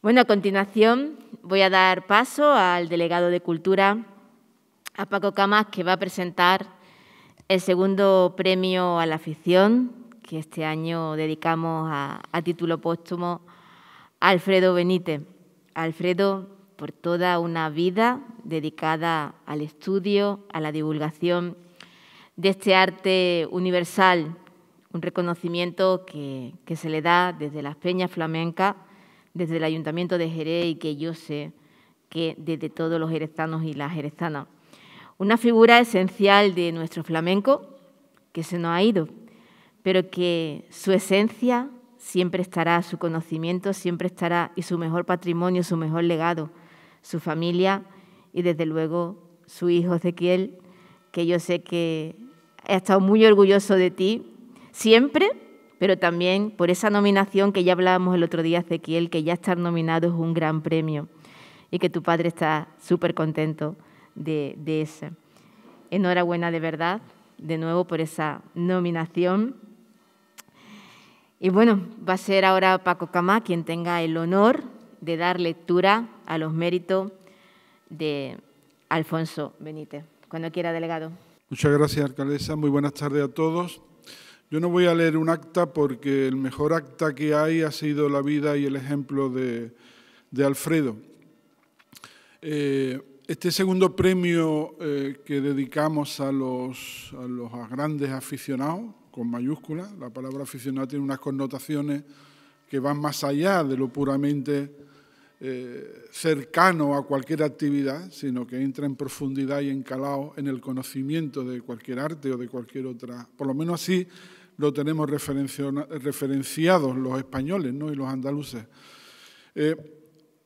Bueno, a continuación voy a dar paso al delegado de Cultura, a Paco Camas, que va a presentar el segundo premio a la afición que este año dedicamos a, título póstumo a Alfredo Benítez. Alfredo, por toda una vida dedicada al estudio, a la divulgación de este arte universal, un reconocimiento que, que se le da desde las peñas flamencas desde el Ayuntamiento de Jerez y que yo sé que desde todos los jerezanos y las jerezanas. Una figura esencial de nuestro flamenco que se nos ha ido, pero que su esencia siempre estará, su conocimiento siempre estará y su mejor patrimonio, su mejor legado, su familia y desde luego su hijo Ezequiel, que yo sé que ha estado muy orgulloso de ti siempre pero también por esa nominación que ya hablábamos el otro día, Ezequiel, que ya estar nominado es un gran premio y que tu padre está súper contento de, de Enhorabuena de verdad, de nuevo, por esa nominación. Y bueno, va a ser ahora Paco Camá quien tenga el honor de dar lectura a los méritos de Alfonso Benítez. Cuando quiera, delegado. Muchas gracias, alcaldesa. Muy buenas tardes a todos. Yo no voy a leer un acta porque el mejor acta que hay ha sido la vida y el ejemplo de, Alfredo. Eh, este segundo premio eh, que dedicamos a los, grandes aficionados, con mayúsculas, la palabra aficionado tiene unas connotaciones que van más allá de lo puramente eh, cercano a cualquier actividad, sino que entra en profundidad y encalado en el conocimiento de cualquier arte o de cualquier otra, por lo menos así lo tenemos referenciados los españoles ¿no? y los andaluces. Eh,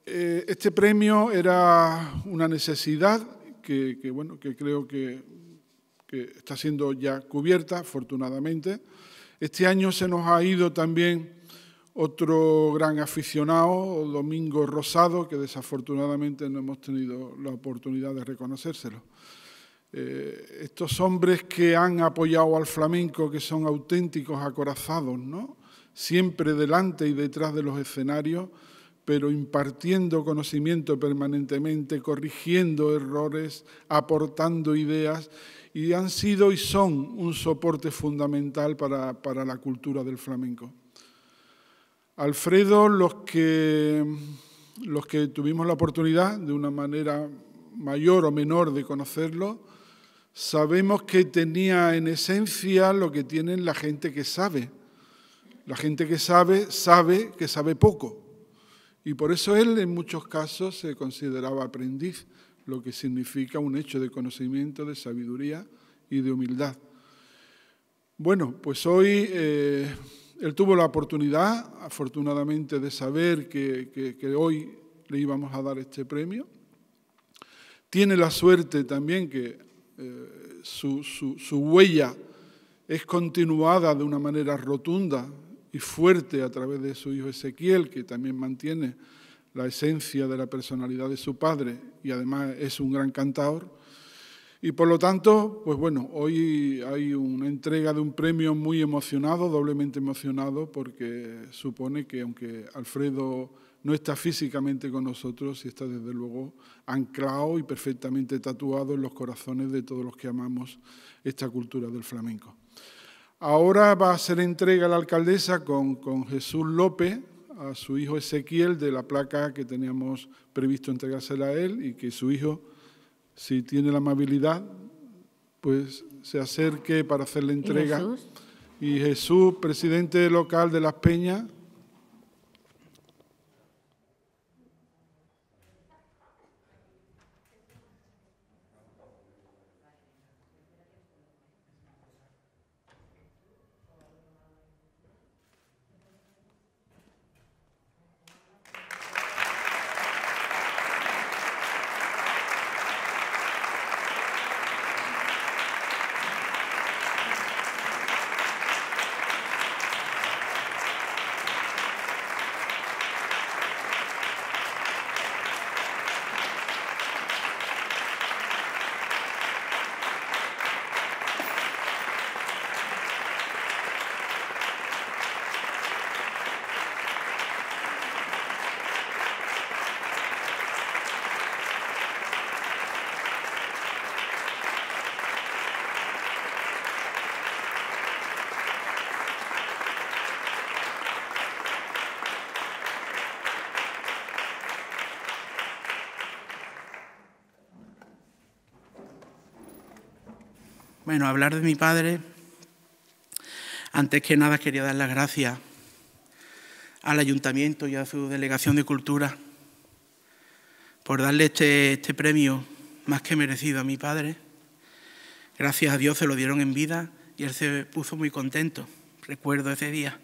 eh, este premio era una necesidad que, creo que, está siendo ya cubierta, afortunadamente. Este año se nos ha ido también otro gran aficionado, Domingo Rosado, que desafortunadamente no hemos tenido la oportunidad de reconocérselo. Eh, estos hombres que han apoyado al flamenco, que son auténticos acorazados, ¿no? siempre delante y detrás de los escenarios, pero impartiendo conocimiento permanentemente, corrigiendo errores, aportando ideas, y han sido y son un soporte fundamental para, para la cultura del flamenco. Alfredo, los que, los que tuvimos la oportunidad, de una manera mayor o menor, de conocerlo, Sabemos que tenía en esencia lo que tiene la gente que sabe. La gente que sabe sabe que sabe poco. Y por eso él en muchos casos se consideraba aprendiz, lo que significa un hecho de conocimiento, de sabiduría y de humildad. Bueno, pues hoy eh, él tuvo la oportunidad, afortunadamente, de saber que hoy le íbamos a dar este premio. Tiene la suerte también que eh, su, su huella es continuada de una manera rotunda y fuerte a través de su hijo Ezequiel, que también mantiene la esencia de la personalidad de su padre y además es un gran cantador. Y por lo tanto, pues bueno, hoy hay una entrega de un premio muy emocionado, doblemente emocionado, porque supone que aunque Alfredo no está físicamente con nosotros y está desde luego anclado y perfectamente tatuado en los corazones de todos los que amamos esta cultura del flamenco. Ahora va a ser entrega la alcaldesa con, con Jesús López a su hijo Ezequiel de la placa que teníamos previsto entregársela a él y que su hijo, si tiene la amabilidad, pues se acerque para hacer la entrega. ¿Y Jesús? y Jesús, presidente local de Las Peñas, Bueno, hablar de mi padre, antes que nada quería dar las gracias al ayuntamiento y a su delegación de cultura por darle este, este, premio más que merecido a mi padre. Gracias a Dios se lo dieron en vida y él se puso muy contento. Recuerdo ese día.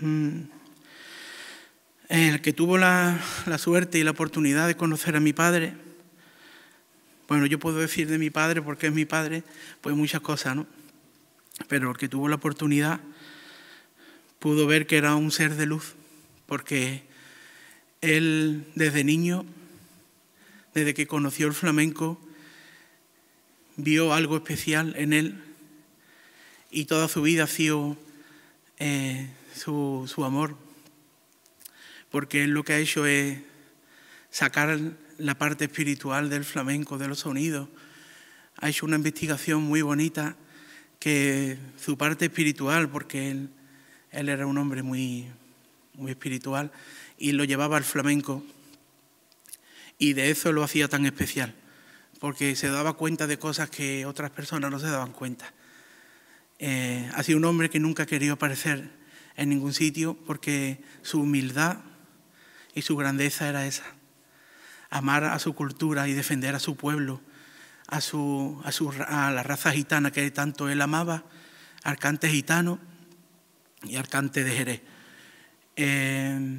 Mm. El que tuvo la suerte y la oportunidad de conocer a mi padre bueno, yo puedo decir de mi padre, porque es mi padre, pues muchas cosas, ¿no? Pero porque que tuvo la oportunidad pudo ver que era un ser de luz, porque él desde niño, desde que conoció el flamenco, vio algo especial en él y toda su vida ha sido eh, su, su amor, porque él lo que ha hecho es sacar la parte espiritual del flamenco, de los sonidos. Ha hecho una investigación muy bonita que su parte espiritual, porque él, él era un hombre muy, muy espiritual y lo llevaba al flamenco y de eso lo hacía tan especial, porque se daba cuenta de cosas que otras personas no se daban cuenta. Eh, ha sido un hombre que nunca quería aparecer en ningún sitio porque su humildad y su grandeza era esa amar a su cultura y defender a su pueblo, a, su, a, la raza gitana que tanto él amaba, Arcante gitano y Arcante de Jerez. Eh,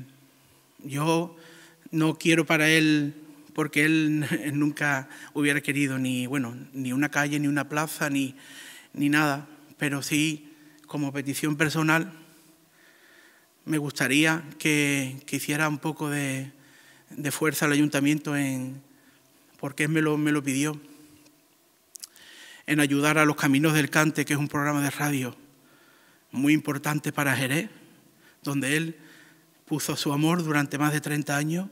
yo no quiero para él, porque él, nunca hubiera querido ni, bueno, ni una calle, ni una plaza, ni, ni nada, pero sí, como petición personal, me gustaría que, que hiciera un poco de, de fuerza al ayuntamiento en, porque él me lo, pidió, en ayudar a los Caminos del Cante, que es un programa de radio muy importante para Jerez, donde él puso su amor durante más de 30 años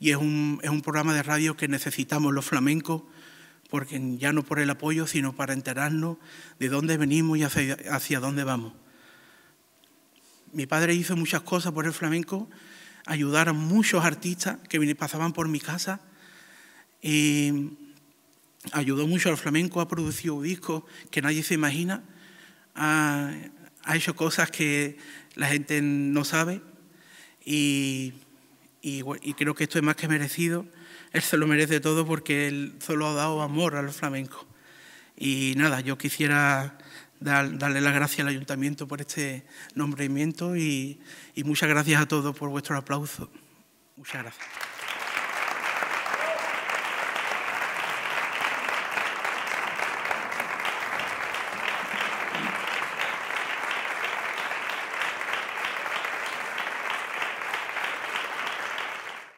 y es un, programa de radio que necesitamos los flamencos, porque ya no por el apoyo, sino para enterarnos de dónde venimos y hacia dónde vamos. Mi padre hizo muchas cosas por el flamenco ayudar a muchos artistas que pasaban por mi casa. ayudó mucho al flamenco, ha producido discos que nadie se imagina, ha, hecho cosas que la gente no sabe y, y, creo que esto es más que merecido. Él se lo merece todo porque él solo ha dado amor al flamenco. Y nada, yo quisiera darle las gracias al ayuntamiento por este nombramiento y, muchas gracias a todos por vuestro aplauso. Muchas gracias.